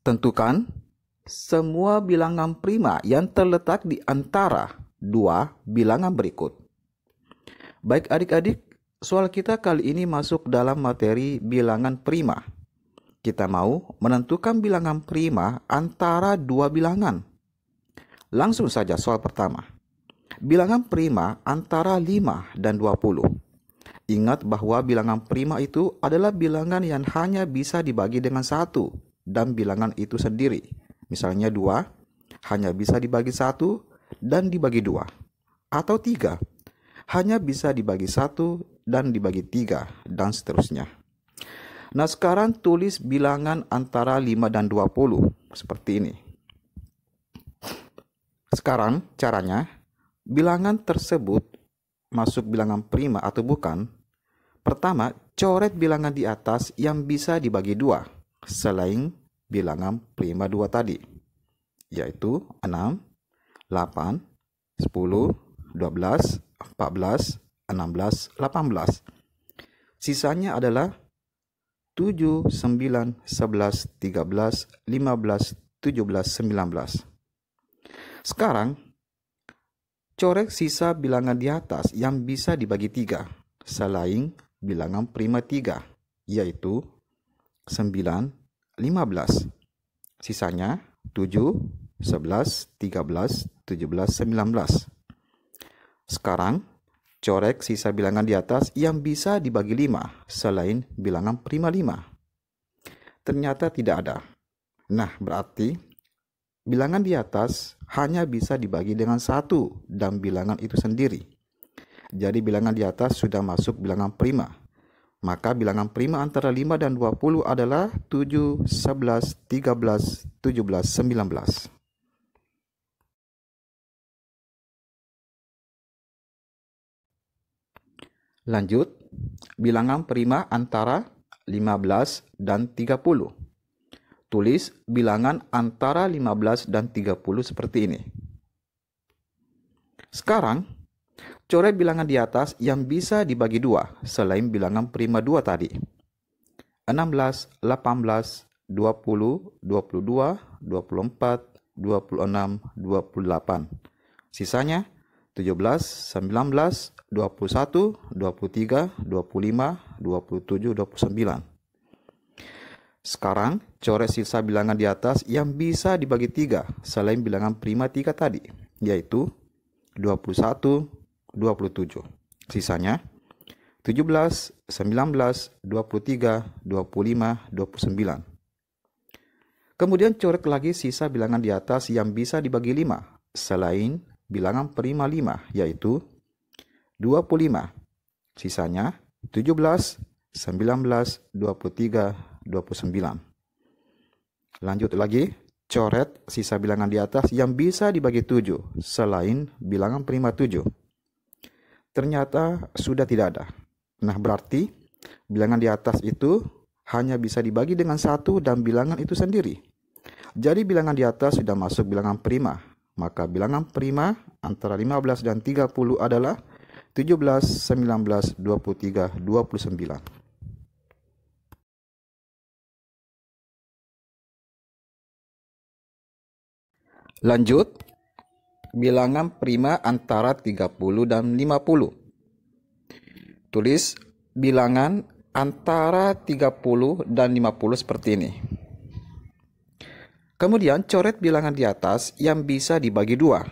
Tentukan semua bilangan prima yang terletak di antara dua bilangan berikut. Baik adik-adik, soal kita kali ini masuk dalam materi bilangan prima. Kita mau menentukan bilangan prima antara dua bilangan. Langsung saja soal pertama. Bilangan prima antara 5 dan 20. Ingat bahwa bilangan prima itu adalah bilangan yang hanya bisa dibagi dengan satu dan bilangan itu sendiri. Misalnya dua, hanya bisa dibagi satu dan dibagi dua. Atau tiga, hanya bisa dibagi satu dan dibagi tiga, dan seterusnya. Nah sekarang tulis bilangan antara 5 dan 20, seperti ini. Sekarang caranya, bilangan tersebut masuk bilangan prima atau bukan, Pertama, coret bilangan di atas yang bisa dibagi dua selain bilangan prima 2 tadi, yaitu 6, 8, 10, 12, 14, 16, 18. Sisanya adalah 7, 9, 11, 13, 15, 17, 19. Sekarang, corek sisa bilangan di atas yang bisa dibagi tiga, selain bilangan prima tiga, yaitu 9, 15. Sisanya 7, 11, 13, 17, 19. Sekarang, corek sisa bilangan di atas yang bisa dibagi 5 selain bilangan prima 5. Ternyata tidak ada. Nah, berarti bilangan di atas hanya bisa dibagi dengan satu dan bilangan itu sendiri. Jadi bilangan di atas sudah masuk bilangan prima. Maka bilangan prima antara 5 dan 20 adalah 7, 11, 13, 17, 19. Lanjut, bilangan prima antara 15 dan 30. Tulis bilangan antara 15 dan 30 seperti ini. Sekarang, Coret bilangan di atas yang bisa dibagi dua selain bilangan prima dua tadi. 16, 18, 20, 22, 24, 26, 28. Sisanya 17, 19, 21, 23, 25, 27, 29. Sekarang, coret sisa bilangan di atas yang bisa dibagi tiga selain bilangan prima tiga tadi, yaitu 21, 27. Sisanya 17, 19, 23, 25, 29. Kemudian coret lagi sisa bilangan di atas yang bisa dibagi 5 selain bilangan prima 5 yaitu 25. Sisanya 17, 19, 23, 29. Lanjut lagi, coret sisa bilangan di atas yang bisa dibagi 7 selain bilangan prima 7 ternyata sudah tidak ada. Nah, berarti bilangan di atas itu hanya bisa dibagi dengan satu dan bilangan itu sendiri. Jadi bilangan di atas sudah masuk bilangan prima. Maka bilangan prima antara 15 dan 30 adalah 17, 19, 23, 29. Lanjut, bilangan prima antara 30 dan 50. Tulis bilangan antara 30 dan 50 seperti ini. Kemudian coret bilangan di atas yang bisa dibagi dua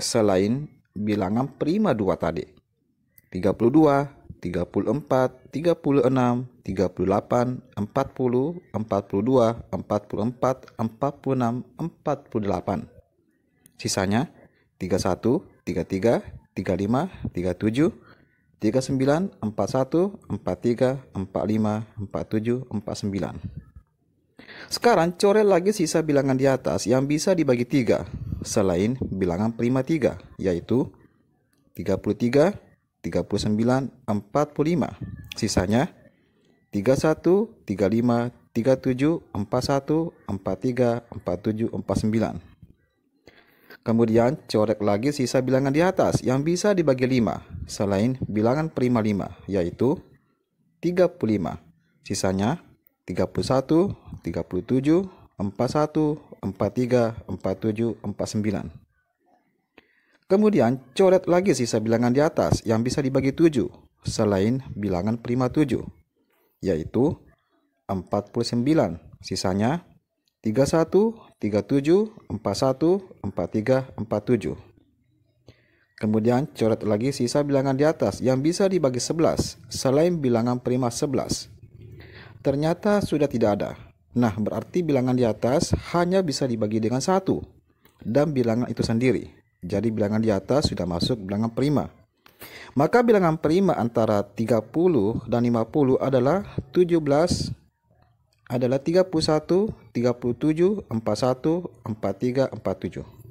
selain bilangan prima dua tadi. 32, 34, 36, 38, 40, 42, 44, 46, 48. Sisanya 31, 33, 35, 37, 39, 41, 43, 45, 47, 49. Sekarang coret lagi sisa bilangan di atas yang bisa dibagi 3 selain bilangan prima 3 yaitu 33, 39, 45. Sisanya 31, 35, 37, 41, 43, 47, 49. Kemudian corek lagi sisa bilangan di atas yang bisa dibagi 5 selain bilangan prima 5 yaitu 35. Sisanya 31, 37, 41, 43, 47, 49. Kemudian coret lagi sisa bilangan di atas yang bisa dibagi 7 selain bilangan prima 7 yaitu 49. Sisanya 31, 37, 41, 43, 47. Kemudian coret lagi sisa bilangan di atas yang bisa dibagi 11 selain bilangan prima 11. Ternyata sudah tidak ada. Nah, berarti bilangan di atas hanya bisa dibagi dengan 1 dan bilangan itu sendiri. Jadi bilangan di atas sudah masuk bilangan prima. Maka bilangan prima antara 30 dan 50 adalah 17, adalah 31, 37, 41, 43, 47.